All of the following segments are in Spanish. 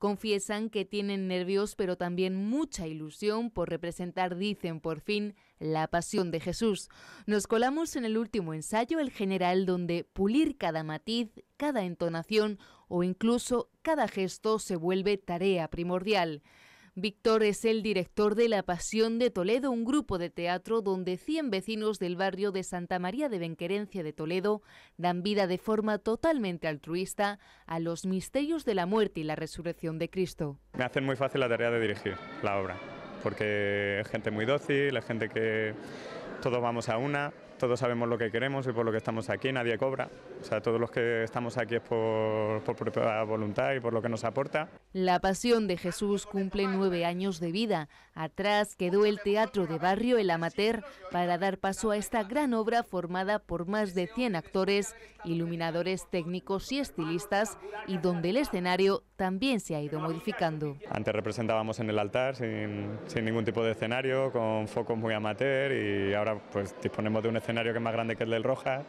Confiesan que tienen nervios pero también mucha ilusión por representar, dicen por fin, la pasión de Jesús. Nos colamos en el último ensayo, el general, donde pulir cada matiz, cada entonación o incluso cada gesto se vuelve tarea primordial. Víctor es el director de La Pasión de Toledo, un grupo de teatro donde 100 vecinos del barrio de Santa María de Benquerencia de Toledo dan vida de forma totalmente altruista a los misterios de la muerte y la resurrección de Cristo. Me hacen muy fácil la tarea de dirigir la obra, porque es gente muy dócil, es gente que todos vamos a una todos sabemos lo que queremos y por lo que estamos aquí, nadie cobra. O sea, todos los que estamos aquí es por, por propia voluntad y por lo que nos aporta. La Pasión de Jesús cumple nueve años de vida. Atrás quedó el Teatro de Barrio El Amater para dar paso a esta gran obra formada por más de 100 actores, iluminadores técnicos y estilistas y donde el escenario también se ha ido modificando. Antes representábamos en el altar sin, ningún tipo de escenario, con focos muy amateur y ahora pues disponemos de un escenario escenario que es más grande que el del Roja,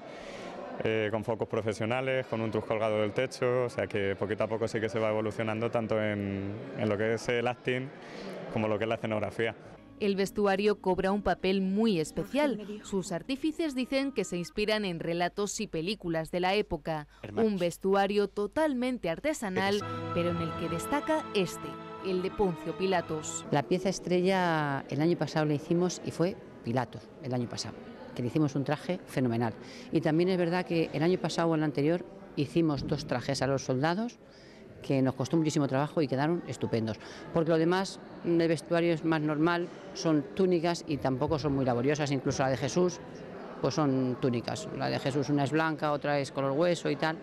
eh, con focos profesionales, con un truco colgado del techo, o sea que poquito a poco sí que se va evolucionando tanto en, en lo que es el acting como lo que es la escenografía. El vestuario cobra un papel muy especial. Sus artífices dicen que se inspiran en relatos y películas de la época. Un vestuario totalmente artesanal, pero en el que destaca este, el de Poncio Pilatos. La pieza estrella el año pasado la hicimos y fue Pilatos, el año pasado que le hicimos un traje fenomenal. Y también es verdad que el año pasado o el anterior hicimos dos trajes a los soldados que nos costó muchísimo trabajo y quedaron estupendos. Porque lo demás, de mm, vestuario es más normal, son túnicas y tampoco son muy laboriosas, incluso la de Jesús, pues son túnicas. La de Jesús una es blanca, otra es color hueso y tal,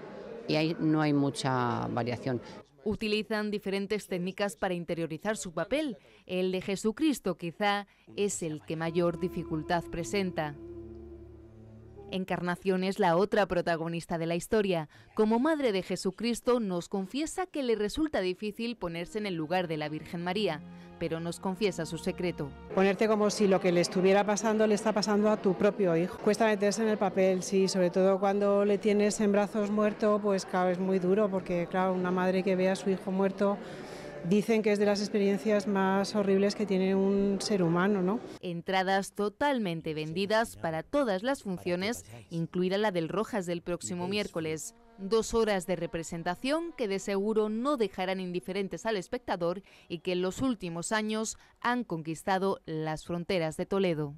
y ahí no hay mucha variación. Utilizan diferentes técnicas para interiorizar su papel. El de Jesucristo quizá es el que mayor dificultad presenta. Encarnación es la otra protagonista de la historia. Como madre de Jesucristo nos confiesa que le resulta difícil ponerse en el lugar de la Virgen María, pero nos confiesa su secreto. Ponerte como si lo que le estuviera pasando le está pasando a tu propio hijo. Cuesta meterse en el papel, sí, sobre todo cuando le tienes en brazos muerto, pues claro, es muy duro porque claro, una madre que ve a su hijo muerto dicen que es de las experiencias más horribles que tiene un ser humano, ¿no? Entradas totalmente vendidas para todas las funciones, incluida la del Rojas del próximo miércoles. Dos horas de representación que de seguro no dejarán indiferentes al espectador y que en los últimos años han conquistado las fronteras de Toledo.